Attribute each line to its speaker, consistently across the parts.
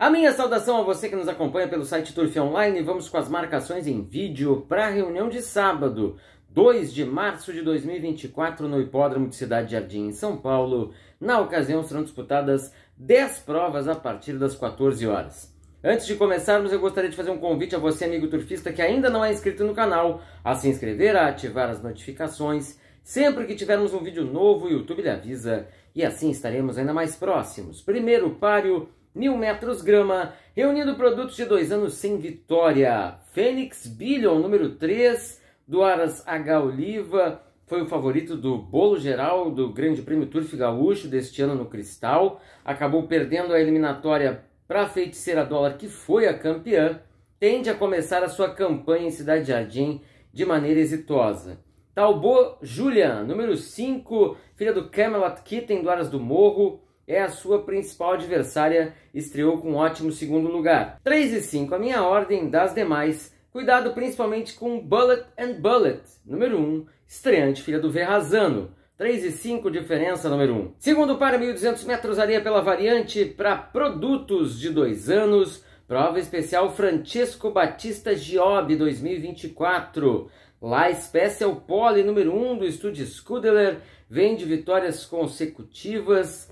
Speaker 1: A minha saudação a você que nos acompanha pelo site Turf Online. Vamos com as marcações em vídeo para a reunião de sábado, 2 de março de 2024, no Hipódromo de Cidade Jardim, em São Paulo. Na ocasião, serão disputadas 10 provas a partir das 14 horas. Antes de começarmos, eu gostaria de fazer um convite a você, amigo turfista, que ainda não é inscrito no canal, a se inscrever, a ativar as notificações. Sempre que tivermos um vídeo novo, o YouTube lhe avisa e assim estaremos ainda mais próximos. Primeiro páreo Mil Metros Grama, reunindo produtos de dois anos sem vitória. Fênix Billion, número 3, do Aras H. Oliva, foi o favorito do bolo geral do Grande Prêmio Turf Gaúcho deste ano no Cristal. Acabou perdendo a eliminatória para a feiticeira dólar, que foi a campeã. Tende a começar a sua campanha em Cidade Jardim de maneira exitosa. Talbot Julian, número 5, filha do Camelot Kitten do Aras do Morro é a sua principal adversária, estreou com um ótimo segundo lugar. 3 e 5, a minha ordem das demais. Cuidado principalmente com Bullet and Bullet, número 1, estreante filha do Verrazano. 3 e 5, diferença número 1. Segundo para 1.200 metros, areia pela variante para produtos de 2 anos. Prova especial Francesco Batista Giob 2024. La Special Pole número 1 do estúdio Scudeler vem de vitórias consecutivas.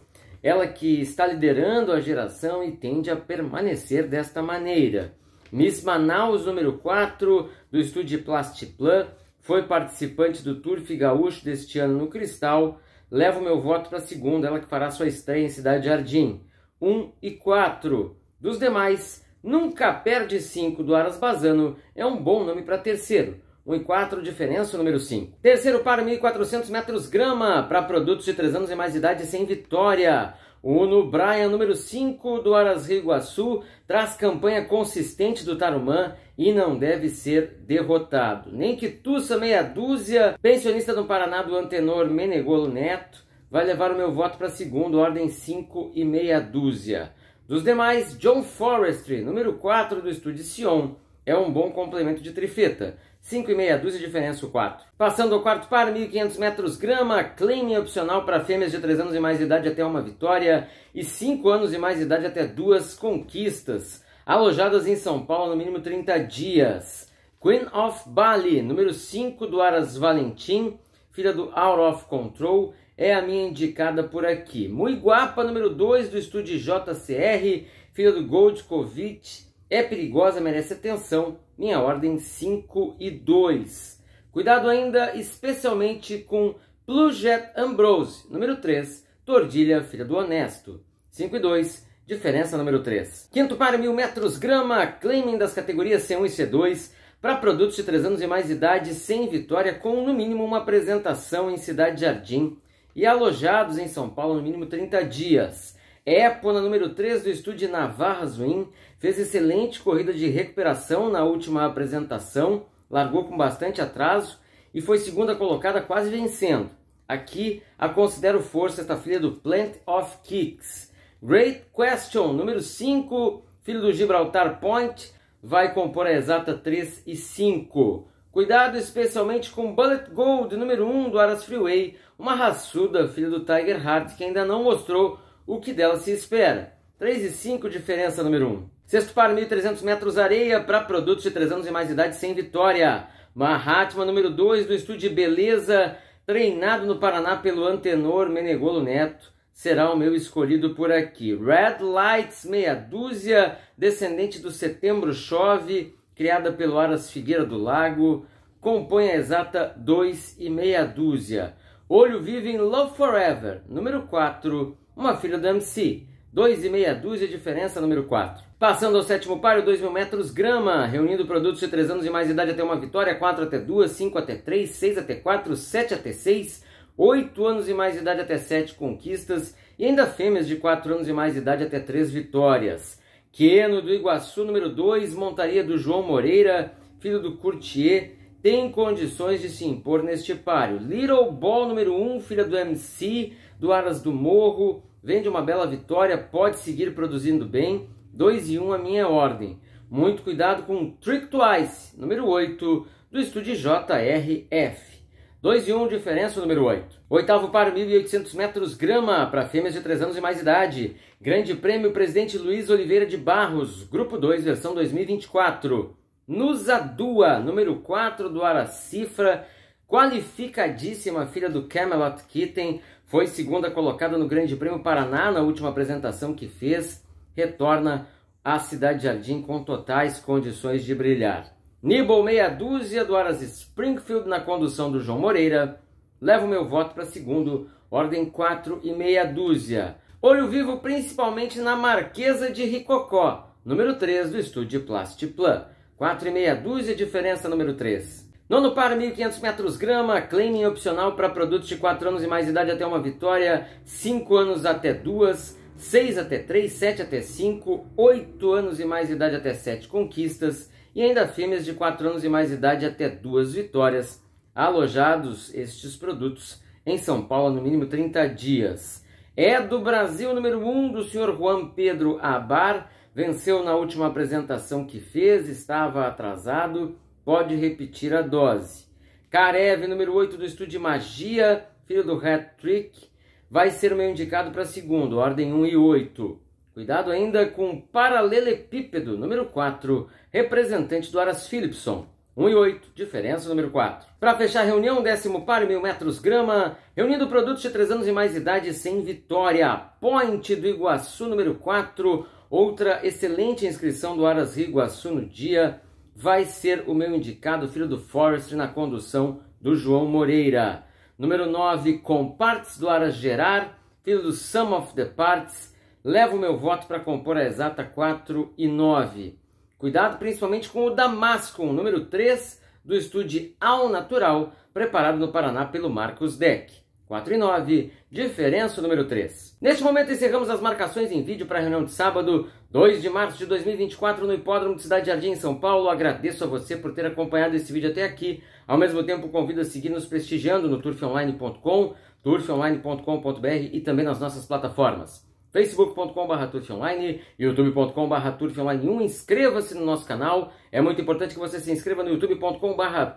Speaker 1: Ela que está liderando a geração e tende a permanecer desta maneira. Miss Manaus número 4 do estúdio Plastiplan foi participante do Turf Gaúcho deste ano no Cristal. Levo meu voto para a segunda, ela que fará sua estreia em Cidade Jardim. 1 um e 4. Dos demais, Nunca Perde 5 do Aras Bazano é um bom nome para terceiro 1,4, diferença número 5. Terceiro par, 1.400 metros grama, para produtos de 3 anos e mais de idade sem vitória. Uno Brian, número 5 do Aras Rio Iguaçu, traz campanha consistente do Tarumã e não deve ser derrotado. Nem que tussa meia dúzia, pensionista do Paraná do antenor Menegolo Neto, vai levar o meu voto para segundo, ordem 5 e meia dúzia. Dos demais, John Forestry, número 4 do Estúdio Sion, é um bom complemento de trifeta. 5 e meia dúzia diferença o 4. Passando ao quarto par, 1.500 metros grama, claim opcional para fêmeas de 3 anos e mais de idade até uma vitória e 5 anos e mais de idade até duas conquistas. Alojadas em São Paulo no mínimo 30 dias. Queen of Bali, número 5 do Aras Valentim, filha do Out of Control, é a minha indicada por aqui. Muiguapa, número 2 do estúdio JCR, filha do Gold Goldkovic, é perigosa, merece atenção minha ordem 5 e 2. Cuidado ainda especialmente com Pluget Ambrose, número 3, Tordilha, filha do honesto. 5 e 2, diferença número 3. Quinto par, mil metros grama, claiming das categorias C1 e C2, para produtos de 3 anos e mais idade, sem vitória, com no mínimo uma apresentação em Cidade Jardim e alojados em São Paulo no mínimo 30 dias. Epona, número 3 do estúdio Navarra Zuin, fez excelente corrida de recuperação na última apresentação, largou com bastante atraso e foi segunda colocada quase vencendo. Aqui a considero força esta filha do Plant of Kicks. Great Question, número 5, filho do Gibraltar Point, vai compor a exata 3 e 5. Cuidado especialmente com Bullet Gold, número 1 do Aras Freeway, uma raçuda filha do Tiger Heart que ainda não mostrou o que dela se espera. 3 e 5, diferença número 1. Sexto par, 1.300 metros areia para produtos de 3 anos e mais idade sem vitória. Mahatma, número 2 do estúdio Beleza, treinado no Paraná pelo antenor Menegolo Neto, será o meu escolhido por aqui. Red Lights, meia dúzia, descendente do Setembro Chove, criada pelo Aras Figueira do Lago, compõe a exata 2 e meia dúzia. Olho Vivo em Love Forever, número 4 uma filha do MC. 2,5 dúzia, diferença número 4. Passando ao sétimo páreo, 2 mil metros grama, reunindo produtos de 3 anos e mais de idade até uma vitória, 4 até 2, 5 até 3, 6 até 4, 7 até 6, 8 anos e mais de idade até 7 conquistas e ainda fêmeas de 4 anos e mais de idade até 3 vitórias. Queno do Iguaçu, número 2, montaria do João Moreira, filho do Courtier, tem condições de se impor neste páreo. Little Ball, número 1, filha do MC, do Aras do Morro, vende uma bela vitória, pode seguir produzindo bem. 2 e 1 um a minha ordem. Muito cuidado com Trick Twice, número 8, do estúdio JRF. 2 e 1, um, diferença número 8. Oitavo par, 1.800 metros, grama, para fêmeas de 3 anos e mais idade. Grande Prêmio Presidente Luiz Oliveira de Barros, Grupo 2, versão 2024. Nusadua, número 4 do Aracifra, Qualificadíssima filha do Camelot Kitten, foi segunda colocada no Grande Prêmio Paraná na última apresentação que fez, retorna à Cidade Jardim com totais condições de brilhar. Nibble meia dúzia do Aras Springfield na condução do João Moreira. Levo meu voto para segundo, ordem 4 e meia dúzia. Olho vivo principalmente na Marquesa de Ricocó, número 3 do estúdio Plastiplan. 4 e meia dúzia, diferença número 3. Nono par, 1.500 metros grama, claiming opcional para produtos de 4 anos e mais de idade até uma vitória, 5 anos até 2, 6 até 3, 7 até 5, 8 anos e mais de idade até 7 conquistas e ainda fêmeas de 4 anos e mais de idade até 2 vitórias. Alojados estes produtos em São Paulo no mínimo 30 dias. É do Brasil número 1 um, do senhor Juan Pedro Abar, venceu na última apresentação que fez, estava atrasado pode repetir a dose. Karev, número 8 do estudo de magia, filho do Hat-Trick, vai ser o meu indicado para segundo, ordem 1 e 8. Cuidado ainda com paralelepípedo, número 4, representante do Aras Philipson. 1 e 8, diferença número 4. Para fechar a reunião, décimo par, mil metros grama, reunindo produtos de 3 anos e mais idade sem vitória. Point do Iguaçu, número 4, outra excelente inscrição do Aras Iguaçu no dia vai ser o meu indicado, filho do Forrest, na condução do João Moreira. Número 9, Compartes do Aras Gerar, filho do Sum of the Parts. Levo o meu voto para compor a exata 4 e 9. Cuidado principalmente com o Damasco, número 3, do estúdio Ao Natural, preparado no Paraná pelo Marcos Deck. 4 e 9, diferença número 3. Neste momento encerramos as marcações em vídeo para a reunião de sábado 2 de março de 2024 no Hipódromo de Cidade Jardim, em São Paulo. Agradeço a você por ter acompanhado esse vídeo até aqui. Ao mesmo tempo, convido a seguir nos prestigiando no turfonline.com, turfonline.com.br e também nas nossas plataformas facebook.com.br turfonline, youtube.com.br turfonline1. Inscreva-se no nosso canal. É muito importante que você se inscreva no youtube.com.br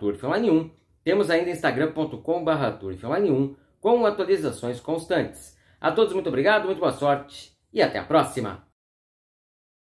Speaker 1: turfonline1. Temos ainda instagram.com.br turfonline1 com atualizações constantes. A todos muito obrigado, muito boa sorte e até a próxima!